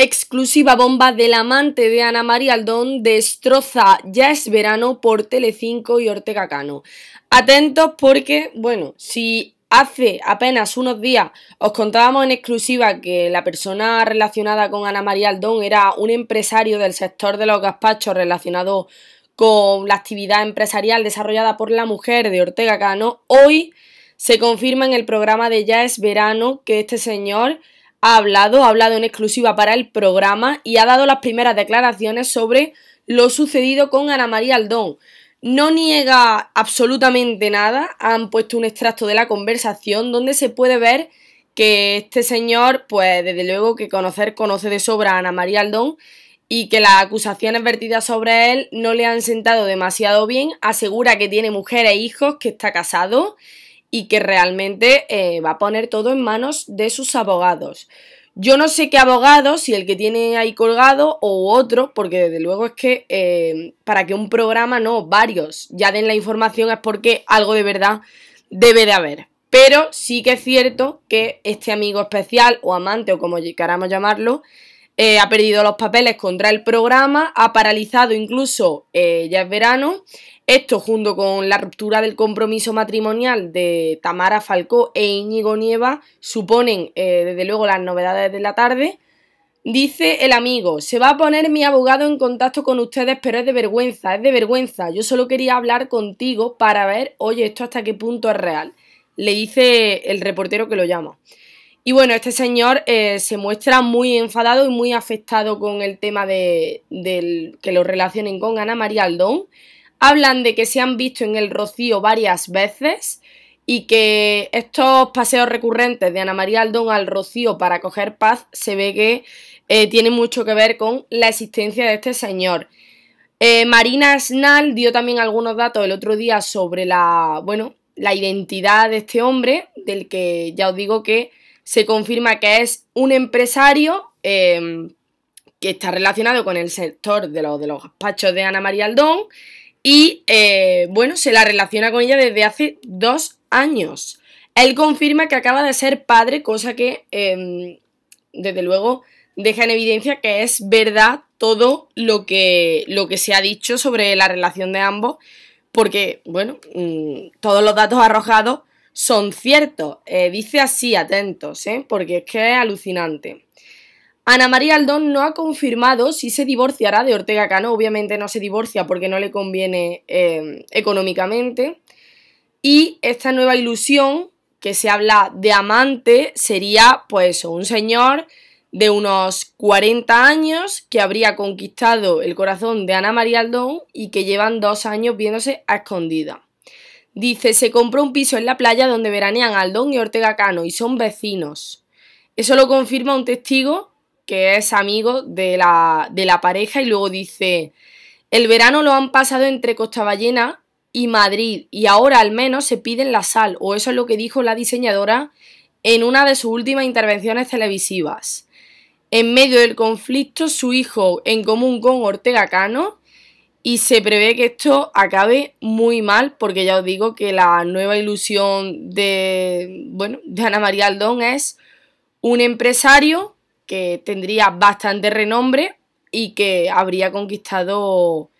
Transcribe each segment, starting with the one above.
Exclusiva bomba del amante de Ana María Aldón destroza Ya es verano por Telecinco y Ortega Cano. Atentos porque, bueno, si hace apenas unos días os contábamos en exclusiva que la persona relacionada con Ana María Aldón era un empresario del sector de los gazpachos relacionado con la actividad empresarial desarrollada por la mujer de Ortega Cano, hoy se confirma en el programa de Ya es verano que este señor ha hablado, ha hablado en exclusiva para el programa y ha dado las primeras declaraciones sobre lo sucedido con Ana María Aldón. No niega absolutamente nada, han puesto un extracto de la conversación donde se puede ver que este señor, pues desde luego que conocer conoce de sobra a Ana María Aldón y que las acusaciones vertidas sobre él no le han sentado demasiado bien, asegura que tiene mujer e hijos, que está casado y que realmente eh, va a poner todo en manos de sus abogados. Yo no sé qué abogado, si el que tiene ahí colgado o otro, porque desde luego es que eh, para que un programa, no, varios, ya den la información es porque algo de verdad debe de haber. Pero sí que es cierto que este amigo especial o amante o como queramos llamarlo, eh, ha perdido los papeles contra el programa, ha paralizado incluso, eh, ya es verano, esto junto con la ruptura del compromiso matrimonial de Tamara Falcó e Íñigo Nieva suponen, eh, desde luego, las novedades de la tarde. Dice el amigo, se va a poner mi abogado en contacto con ustedes, pero es de vergüenza, es de vergüenza. Yo solo quería hablar contigo para ver, oye, esto hasta qué punto es real. Le dice el reportero que lo llama. Y bueno, este señor eh, se muestra muy enfadado y muy afectado con el tema de, que lo relacionen con Ana María Aldón. Hablan de que se han visto en el Rocío varias veces y que estos paseos recurrentes de Ana María Aldón al Rocío para coger paz se ve que eh, tienen tiene mucho que ver con la existencia de este señor. Eh, Marina Snal dio también algunos datos el otro día sobre la, bueno, la identidad de este hombre, del que ya os digo que se confirma que es un empresario em, que está relacionado con el sector de los, de de Ana María Aldón y, eh, bueno, se la relaciona con ella desde hace dos años. Él confirma que acaba de ser padre, cosa que, em, desde luego, deja en evidencia que es verdad todo lo que, lo que se ha dicho sobre la relación de ambos, porque, bueno, mm, todos los datos arrojados son ciertos. Eh, dice así, atentos, ¿eh? porque es que es alucinante. Ana María Aldón no ha confirmado si se divorciará de Ortega Cano. Obviamente no se divorcia porque no le conviene eh, económicamente. Y esta nueva ilusión que se habla de amante sería, pues, un señor de unos 40 años que habría conquistado el corazón de Ana María Aldón y que llevan dos años viéndose a escondida. Dice, se compró un piso en la playa donde veranean Aldón y Ortega Cano y son vecinos. Eso lo confirma un testigo que es amigo de la, de la pareja y luego dice, el verano lo han pasado entre Costa Ballena y Madrid y ahora al menos se piden la sal, o eso es lo que dijo la diseñadora en una de sus últimas intervenciones televisivas. En medio del conflicto, su hijo, en común con Ortega Cano, y se prevé que esto acabe muy mal, porque ya os digo que la nueva ilusión de, bueno, de Ana María Aldón es un empresario que tendría bastante renombre y que habría conquistado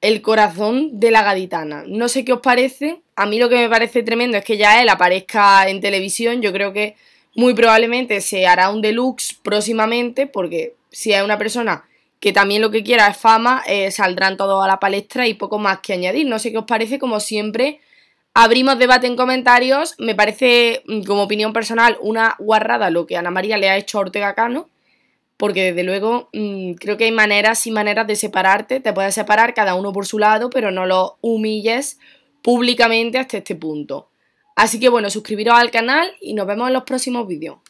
el corazón de la gaditana. No sé qué os parece, a mí lo que me parece tremendo es que ya él aparezca en televisión, yo creo que muy probablemente se hará un deluxe próximamente, porque si hay una persona que también lo que quiera es fama, eh, saldrán todos a la palestra y poco más que añadir. No sé qué os parece, como siempre, abrimos debate en comentarios. Me parece, mm, como opinión personal, una guarrada lo que Ana María le ha hecho a Ortega Cano, porque desde luego mm, creo que hay maneras y maneras de separarte. Te puedes separar cada uno por su lado, pero no lo humilles públicamente hasta este punto. Así que bueno, suscribiros al canal y nos vemos en los próximos vídeos.